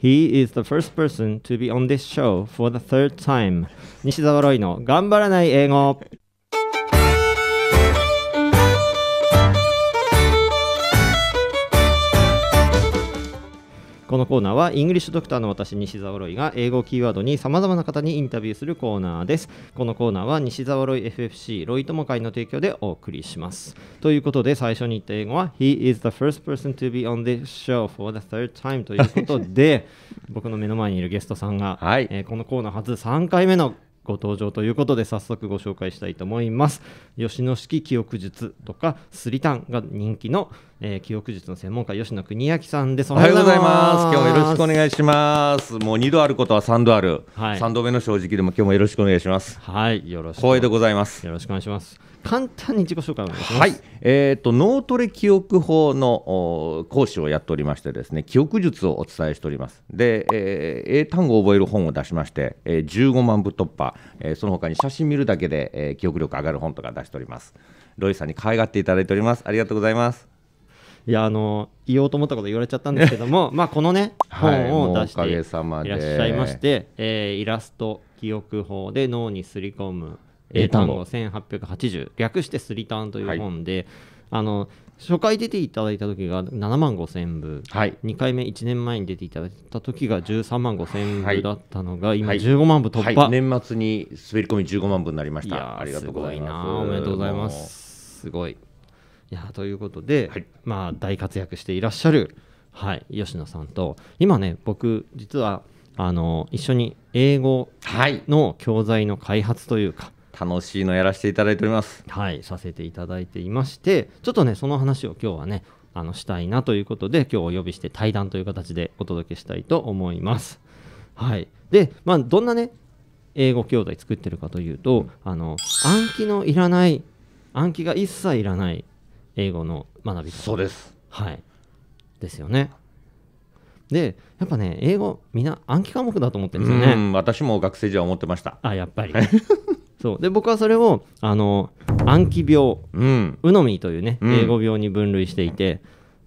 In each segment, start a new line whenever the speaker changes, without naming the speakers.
He is the first person to be on this show for the third time. 西澤ロイの頑張らない英語このコーナーはイングリッシュドクターの私西澤ロイが英語キーワードにさまざまな方にインタビューするコーナーですこのコーナーは西澤ロイ FFC ロイ友会の提供でお送りしますということで最初に言った英語は He is the first person to be on this show for the third time ということで 僕の目の前にいるゲストさんが、はい、えー、このコーナー初3回目のご登場ということで早速ご紹介したいと思います吉野式記憶術とかスリタンが人気の、えー、記憶術の専門家吉野邦明さんですおはようございます今日もよろしくお
願いしますもう2度あることは3度ある、はい、3度目の正直でも今日もよろしくお願いしますはいよろしく光栄でございますよろしくお願いします
簡単に自己紹介お願いします。はい、
えっ、ー、と脳トレ記憶法の講師をやっておりましてですね、記憶術をお伝えしております。で、えー、英単語を覚える本を出しまして、えー、15万部突破、えー、その他に写真見るだけで、えー、記憶力上がる本とか出しております。ロイさんに可愛がっていただいております。ありがとうございます。いやあの言おうと思ったこと言われちゃったんですけども まあ
このね本を出していらっしゃいまして、はい、えー、イラスト記憶法で脳にすり込む英単語1880略してスリタンという本で、はい、あの初回出ていただいた時が7万5000部、はい、2回目1年前に出ていただいた時が13万5000部だったのが、今15万部突破、はい、
年末に滑り込み15万部になりましたありがとうございますおめでとうございますすごい
いやということで、まあ、大活躍していらっしゃる、はい、吉野さんと今ね僕実はあの一緒に英語の教材の開発というか、楽しいのやらせていただいておりますはいさせていただいていましてちょっとねその話を今日はねあのしたいなということで今日お呼びして対談という形でお届けしたいと思いますはいでまあどんなね英語教材作ってるかというとあの暗記のいらない暗記が一切いらな
い英語の学び方そうですはいですよねでやっぱね英語みんな暗記科目だと思ってるんですよね私も学生時は思ってましたあやっぱり
そうで僕はそれをあの暗記病、うん、ウノミというね、英語病に分類していて、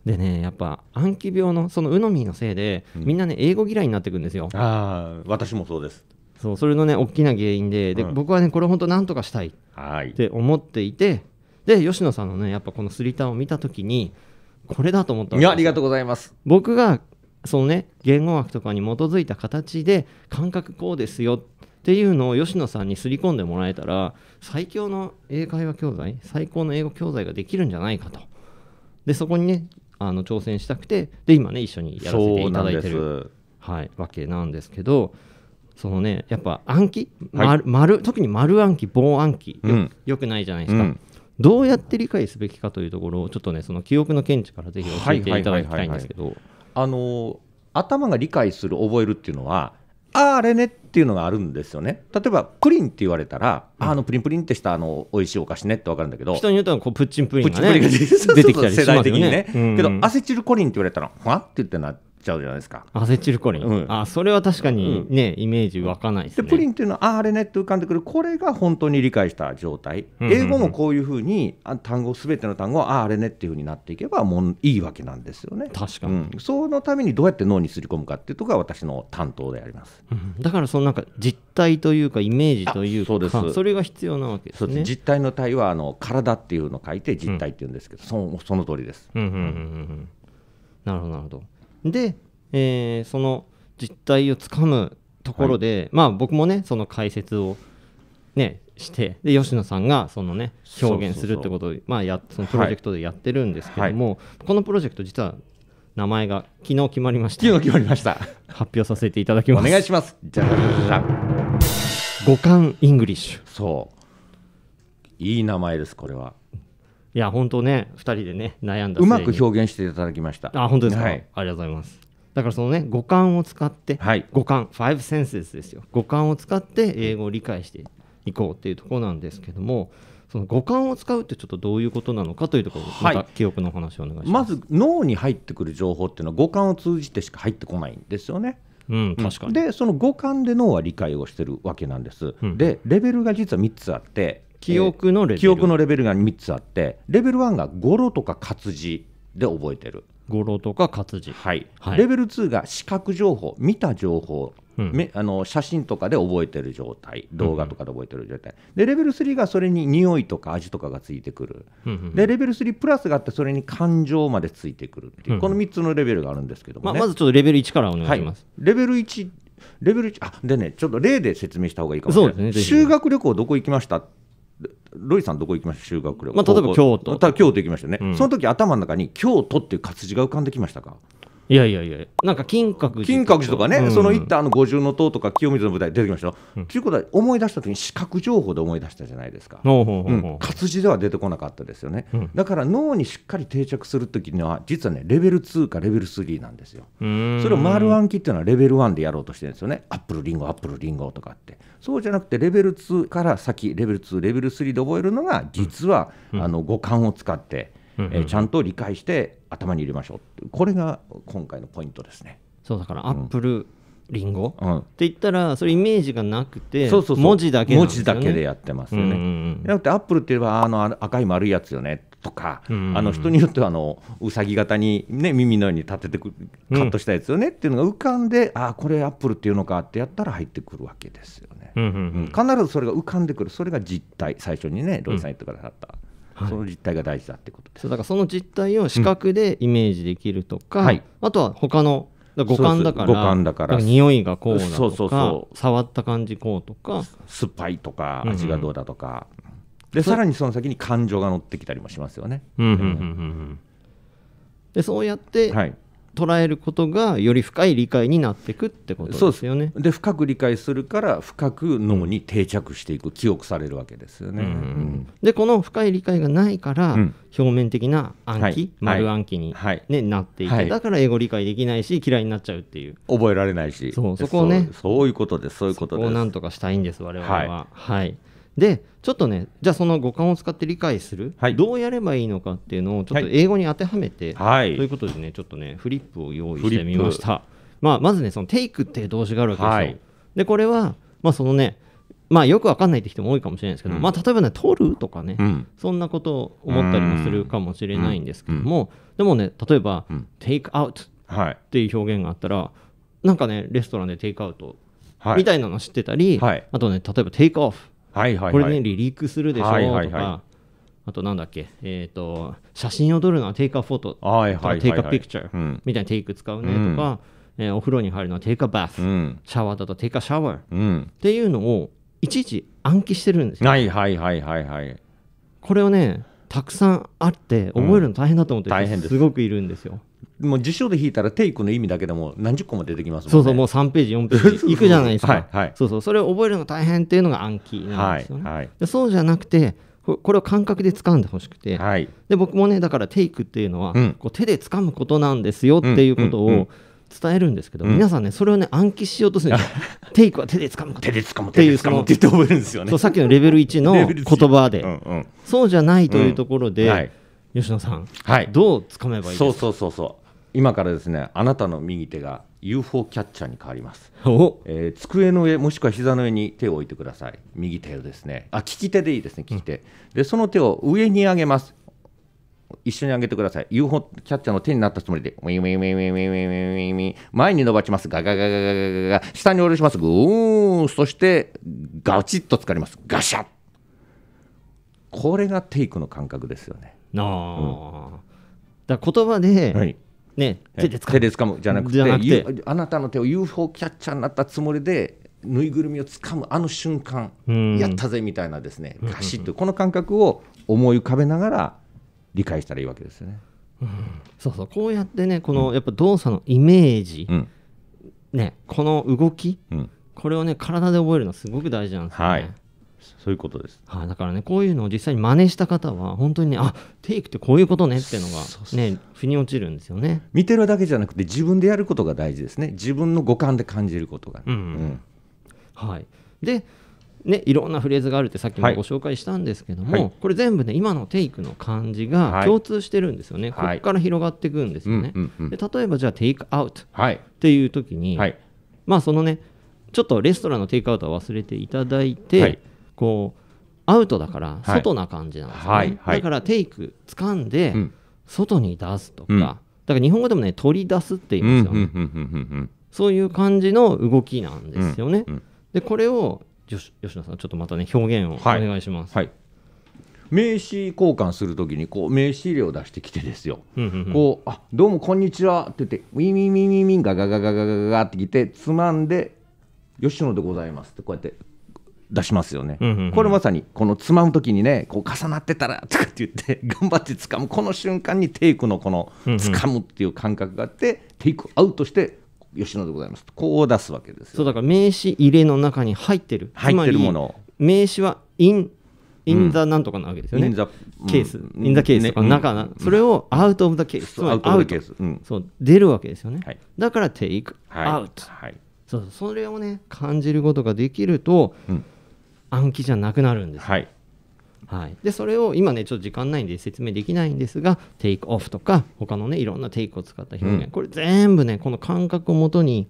でねやっぱ暗記病のそのウノみのせいで、うん、みんなね英語嫌いになっていくんですよ。ああ私もそうです。そうそれのね大きな原因でで、僕はねこれ本当なんとかしたいって思っていてで吉野さんのねやっぱこのスリターを見た時にこれだと思ったいやありが
とうございます。
僕がそのね言語学とかに基づいた形で感覚こうですよっっていうのを吉野さんにすり込んでもらえたら最強の英会話教材最高の英語教材ができるんじゃないかとでそこにねあの挑戦したくてで今ね一緒にやらせていただいてる、はい、わけなんですけどそのねやっぱ暗記、はい、丸特に丸暗記棒暗記ようん、よくないじゃないですか、うん、どうやって理解すべ
きかというところをちょっとねその記憶の見地からぜひ教えていただきたいんですけど。あの頭が理解する覚えるっていうのはあれねっていうのがあるんですよね例えばプリンって言われたら、うん、あのプリンプリンってしたあの美味しいお菓子ねって分かるんだけど人によってはこうプッチンプリンが、ね、プッチンプリンが出てきたりしますよね、ねけどアセチルコリンって言われたらわって言ってなっちゃう
じゃないですかアセチルコリン、うん、あそれは確かにね、うん、イメージ湧かないで
す、ね、でプリンっていうのはあれねって浮かんでくるこれが本当に理解した状態、英語もこういうふうに単語すべての単語はああれねっていうふうになっていけばもういいわけなんですよね確かに、うん、そのためにどうやって脳にすり込むかっていうところが私の担当であります、だからそのなんか実体というかイメージというかそうですそれ
が必要なわけですね実
体の体はあの体っていうのを書いて実体っていうんですけど、そのその通りです、うんうんうんうん、なるほどなるほど
で、えー、その実態をつかむところで、まあ僕もねその解説をねしてで吉野さんがそのね表現するってことをまあやそのプロジェクトでやってるんですけども、はいはい、このプロジェクト実は名前が昨日決まりました
昨日決まりました発表させていただきますお願いしますじゃあ五感イングリッシュそういい名前ですこれはいや本
当ね2人でね悩んだうまく表現していただきましたあ本当ですか、はい、ありがとうございますだからそのね五感を使って、はい、五感ファイブセンセスですよ五感を使って英語を理解していこうっていうところなんですけどもその五感を使うってちょっとどういうことなのかというとこ
ろまた記憶の話をお願いします、はい、まず脳に入ってくる情報っていうのは五感を通じてしか入ってこないんですよね。うん、確かにでその五感で脳は理解をしてるわけなんです、うん、でレベルが実は3つあって記憶のレベル、記憶のレベルが3つあってレベル1が語呂とか活字で覚えてる語呂とか活字、はい、はい、レベル2が視覚情報見た情報、うん、あの写真とかで覚えてる状態動画とかで覚えてる状態、うん、でレベル3がそれに匂いとか味とかがついてくる、うん、でレベル3プラスがあってそれに感情までついてくるっていう、この3つのレベルがあるんですけども、ねまあ、まずちょっとレベル1からお願いします、はい、レベル1レベル1あでねちょっと例で説明した方がいいかもしれない、ね、修学旅行どこ行きましたロイさん、どこ行きました修学旅行、まあ、例えば京都。京都行きましたね、うん、その時頭の中に京都っていう活字が浮かんできましたかいやいやいや、なんか金閣寺金閣寺とかね、うん、その行ったあの五重塔とか清水の舞台出てきましたよ。と、うん、いうことは、思い出したときに視覚情報で思い出したじゃないですか、活字では出てこなかったですよね、うん、だから脳にしっかり定着するときには、実はね、レベル2かレベル3なんですよ。それを丸暗記っていうのはレベル1でやろうとしてるんですよね、アップルリンゴ、アップルリンゴとかって。そうじゃなくてレベル2から先レベル2レベル3で覚えるのが実は、うん、あの五感を使って、うんえー、ちゃんと理解して頭に入れましょうこれが今回のポイントですね。そうだからアップル、リンゴ、うん、って言ったらそれイメージがなくて文字だけ、ね、文字だけでやってますよね、うんうんうん、じゃなくてアップルって言えばあの赤い丸いやつよねとか、あの人によってはあのうさぎ型に、ね、耳のように立ててくカットしたやつよねっていうのが浮かんで、ああこれアップルっていうのかってやったら入ってくるわけですよね、うんうんうん、必ずそれが浮かんでくるそれが実態最初にねロイさん言ってくださった。うんはい、その実態が大事だっ
てことです。だからその実態を視覚でイメージできるとか、うんはい、あとは他の五感だから五感だから匂いがこうだとかそうそうそ
う触った感じこうとか酸っぱいとか味がどうだとか、うんうんでさらにその先に感情が乗ってきたりもしますよね。
でそうやって、は
い捉えることがより深い理解になっていくってことですよね。で深く理解するから深く脳に定着していく記憶されるわけですよね。
でこの深い理解がないから、うん、表面的な暗記、はい、丸暗記にね、はい、なっていて、はい、だから英語理解できないし嫌いになっちゃうっていう覚えられないしそこをねそういうことですそういうことです。なんとかしたいんです我々は。はいでちょっとねじゃあその五感を使って理解する、はい、どうやればいいのかっていうのをちょっと英語に当てはめて、はい、ということでねちょっとねフリップを用意してみました、まあ、まずねその「take」っていう動詞があるわけですよ、はい、でこれは、まあ、そのねまあよくわかんないって人も多いかもしれないですけど、うん、まあ例えばね「取る」とかね、うん、そんなことを思ったりもするかもしれないんですけども、うん、でもね例えば「take out」っていう表現があったら、なんかねレストランでテイクアウトみたいなの知ってたり、あとね例えば「take off」はいはいはい、これね離陸するでしょうとか、はいはいはいあとなんだっけ、えーと、写真を撮るのはテイクアフォトとかテイクアピクチャーみたいなテイク使うねとか、うん、えー、お風呂に入るのはテイクーバス、うん、シャワーだとテイクアシャワー、うん、っていうのをいちいち暗記してるんですよ。はいは
いはいはいはい。
これをねたくさんあって覚えるの大変だと思って、うん、すご
くいるんですよ。もう辞書で引いたらテイクの意味だけでも何十個も出てきますもんね。そうそう、もう3ページ、4ページいくじゃないですか。はいはい、そうそう、それを覚えるの
大変っていうのが暗記なんですよね。はいはい、そうじゃなくて、これを感覚で掴んでほしくて、はい、で僕もね、だからテイクっていうのは、うん、こう手で掴むことなんですよっていうことを、うんうんうん伝えるんですけど、うん、皆さんねそれをね暗記しようとするんですよ テイクは手で掴む手で掴む手で掴むって言って覚えるんですよねさっきのレベル一の言葉で、うんうん、
そうじゃないというところで、うんはい、吉野さん、はい、どう掴めばいいですかそうそうそうそう今からですねあなたの右手が UFO キャッチャーに変わります、えー机の上もしくは膝の上に手を置いてください右手をですねあ利き手でいいですね利き手、でその手を上に上げます一緒に上げてください UFO キャッチャーの手になったつもりでウィンウィンウィンウィンウィンウィンウィンウィンウィン前に伸ばしますガガガガガガガガ下に下ろしますグーンそしてガチッと疲れますガシャッこれがテイクの感覚ですよねああ、だから言葉で、はいね、手で手で掴むじゃなくてなくてあなたの手を UFO キャッチャーになったつもりでぬいぐるみを掴むあの瞬間、やったぜみたいなですねガシッとこの感覚を思い浮かべながら理解したらいいわけですよね。そうそうこうやっ
てねこのやっぱ動作のイメージ、うん、ね、この動き、うん、これをね体で覚えるのすごく大事なんですよね。はいそういうことです、はあ、だからねこういうのを実際に真似した方は本当にねあテイクってこういうことねっていうのがね腑に落ちるんですよね
見てるだけじゃなくて自分でやることが大事ですね自分の五感で感じることが、うんうんうん、はい
でね、いろんなフレーズがあるってさっきもご紹介したんですけども、はいはい、これ全部ね今のテイクの感じが共通してるんですよね、はい、ここから広がっていくんですよね、で例えばじゃあテイクアウトっていう時に、まあそのねちょっとレストランのテイクアウトは忘れていただいて、こうアウトだから外な感じなんですね、はいはい、だからテイク掴んで外に出すとか、うん、だから日本語でもね取り出すって言いますよね、うん、そういう感じの動きなんですよね、うん、でこれをよし吉野さんち
ょっとまたね表現をお願いします、はい、名刺交換するときにこう名刺入れを出してきてですよ、うんうんうん、こうあどうもこんにちはって言って、ウィンウィンウィンウィンガガガガガガガって来て、つまんで、吉野でございますって、こうやって出しますよね、うんうんうん、これまさにこのつまむ時にねこう重なってたらとかって言って頑張って掴むこの瞬間にテイクのこの掴むっていう感覚があって、うんうん、テイクアウトして吉野でございますこう出すわけです
よそうだから名詞入れの中に入ってる入ってるもの名詞はインインザなんとかなわけですよね。インザケース、インザケースとか中な、それをアウトオブザケース、アウトオブザケース、うん、そう出るわけですよね。はい、だからテイクアウト、はい、そうそれをね感じることができると、うん、暗記じゃなくなるんです。はいはい、でそれを今ねちょっと時間ないんで説明できないんですがテイクオフとか他のねいろんなテイクを使った表現、うん、これ全部ねこの感覚をもとに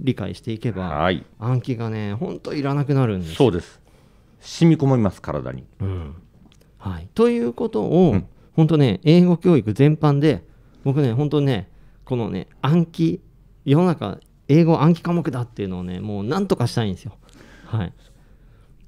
理解していけば、はい、暗記がねほんといらなくなるんですそうです染み込みます体に、うんはい、ということを、うん、本当ね英語教育全般で僕ね本当ねこのね暗記世の
中英語暗記科目だっていうのをねもうなんとかしたいんですよはい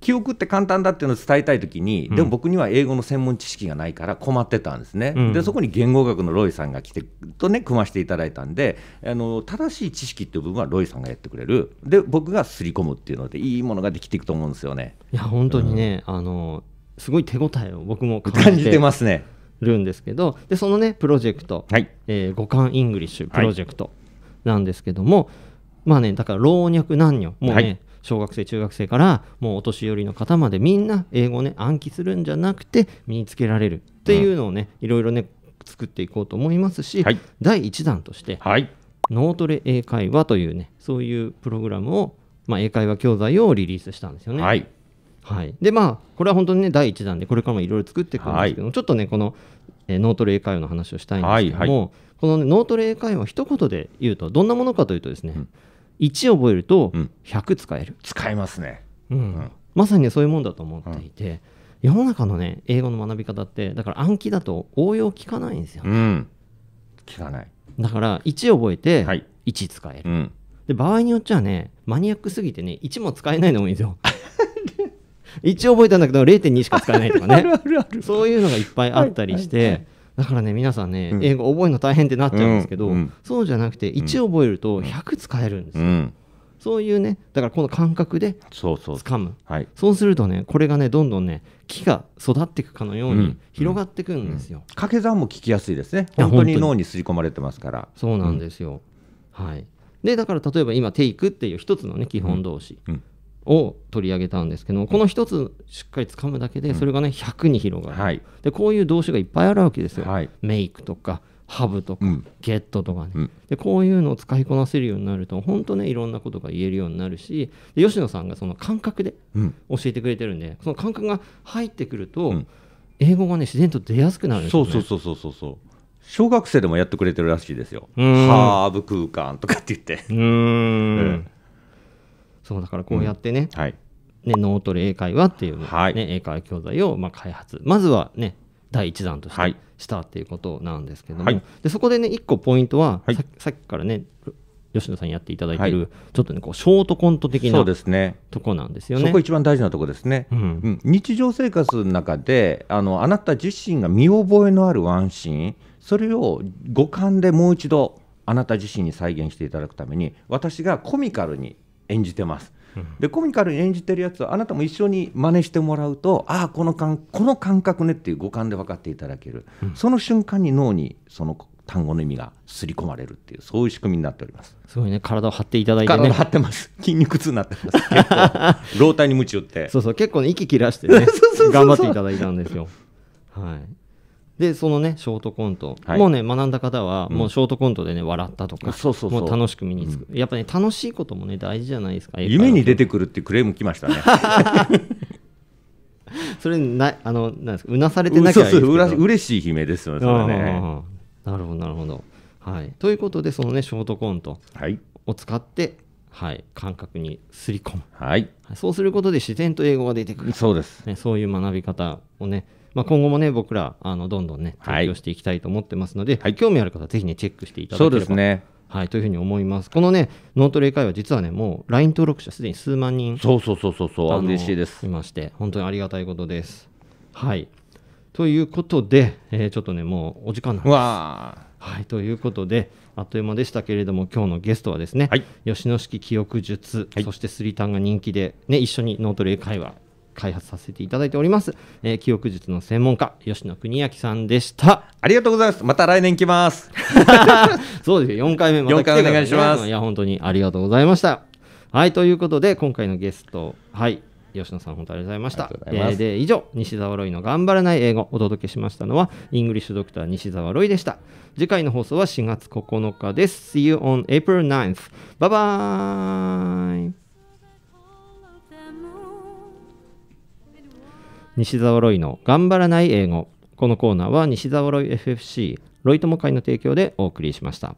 記憶って簡単だっていうのを伝えたいときに、でも僕には英語の専門知識がないから困ってたんですね、うん、でそこに言語学のロイさんが来てとね組ませていただいたんであの正しい知識っていう部分はロイさんがやってくれるで僕が刷り込むっていうのでいいものができていくと思うんですよねいや本当にね、うん、あの
すごい手応えを僕も感じてます
ねるんで
すけどでそのねプロジェクト、はいえー、五感イングリッシュプロジェクトなんですけども、はい、まあねだから老若男女もうね、はい小学生中学生からもうお年寄りの方までみんな英語をね暗記するんじゃなくて身につけられるっていうのをね、うん、いろいろね作っていこうと思いますし、はい、第1弾として、はい、脳トレ英会話というねそういうプログラムを、まあ、英会話教材をリリースしたんですよね。はいはい、でまあこれは本当にね第1弾でこれからもいろいろ作っていくんですけども、はい、ちょっとねこの、えー、脳トレ英会話の話をしたいんですけども、はいはい、この、ね、脳トレ英会話一言で言うとどんなものかというとですね、うん、1覚えると100使える、うん、使えますね、うん、うん、まさにそういうもんだと思っていて、世の中のね英語の学び方ってだから暗記だと応用効かないんですよ、ね、効かないだから1覚えて1使える、はい、で場合によっちゃねマニアックすぎてね1も使えないのもいいんですよ1 覚えたんだけど0.2しか使えないとかね そういうのがいっぱいあったりして、はいはいだからね皆さんね、うん、英語覚えるの大変ってなっちゃうんですけど、うん、そうじゃなくて1覚えると100使えるんですよ、うん、そういうねだからこの感覚で掴むそうするとねこれがねどんどんね木が育っていくかのように広がっていくんですよ、掛け算も聞
きやすいですね本当に脳にすり込まれてますからそうなんですよ、はい
でだから例えば今「テイク」っていう一つのね基本動詞、を取り上げたんですけどこの一つしっかり掴むだけでそれがね100に広がる、はい、でこういう動詞がいっぱいあるわけですよ、はい、メイクとかハブとか、うん、ゲットとかね、うん、でこういうのを使いこなせるようになると本当ねいろんなことが言えるようになるし吉野さんがその感覚で教えてくれてるんで、うん、その感覚が入ってくると、英語がね自然と出やすくなるんですよ、ね、そうそ
うそうそうそう小学生でもやってくれてるらしいですよ。ハーブ空間とかって言って。うんうん
そうだからこうやってね、
うん、はい、ね脳トレ英
会話っていうね、はい、英会話教材をまあ開発まずはね第1弾としてしたっていうことなんですけども、はい、でそこでね1個ポイントは、はい、さっきからね吉野
さんやっていただいてる、はい、ちょっとねこうショートコント的なそうですねとこなんですよねそこ一番大事なとこですね、うん、うん、日常生活の中であのあなた自身が見覚えのあるワンシーンそれを五感でもう一度あなた自身に再現していただくために私がコミカルに演じてます。でコミカルに演じてるやつはあなたも一緒に真似してもらうとああこの感この感覚ねっていう五感で分かっていただける、うん、その瞬間に脳にその単語の意味が刷り込まれるっていうそういう仕組みになっておりますすごいね体を張っていただいて、ね、体張って
ます筋肉痛になってます 結構
老体に鞭打ってそうそ
う結構ね息切らしてね 頑張っていただいたんですよはいでそのねショートコント、はい、もうね学んだ方は、もうショートコントでね笑ったとか、そうそうそうもう楽しく身につく、うん、やっぱね楽しいこともね大事じゃないですか夢
に出てくるってクレーム来ましたね
それなあのなんですかうなされてなきゃいいですけどうそ
う嬉しい悲鳴ですよ
ねそれねなるほどなるほどはいということでそのねショートコントを使って、はいはい、感覚にすり込む、はい、そうすることで自然と英語が出てくるそうです、ね、そういう学び方をねまあ、今後もね僕らあのどんどんね提供していきたいと思ってますので、はい、興味ある方はぜひねチェックしていただければそうですねはい、というふうに思います。このね、脳トレ会は実はね、もう LINE 登録者すでに数万人、そうそうそうそうそう、嬉しいです。いまして、本当にありがたいことです。はい。ということで、えー、ちょっとね、もうお時間なんです。わはい、ということで、あっという間でしたけれども、今日のゲストはですね、はい、吉野式記憶術、はい、そしてスリタンが人気で、ね、一緒に脳トレ会話開発させていただいております、えー、記憶術の専門家吉野邦明さんでしたありがとうございますまた来年来ます そうですよ4回目また来てく、ね、お願いしますいや本当にありがとうございましたはいということで今回のゲストはい吉野さん本当ありがとうございましたま、えー、で以上西澤ロイの頑張らない英語お届けしましたのはイングリッシュドクター西澤ロイでした次回の放送は4月9日です See you on April 9th バイバイ西澤ロイの頑張らない英語このコーナーは西澤ロイ FFC ロイ友会の提供でお送りしました。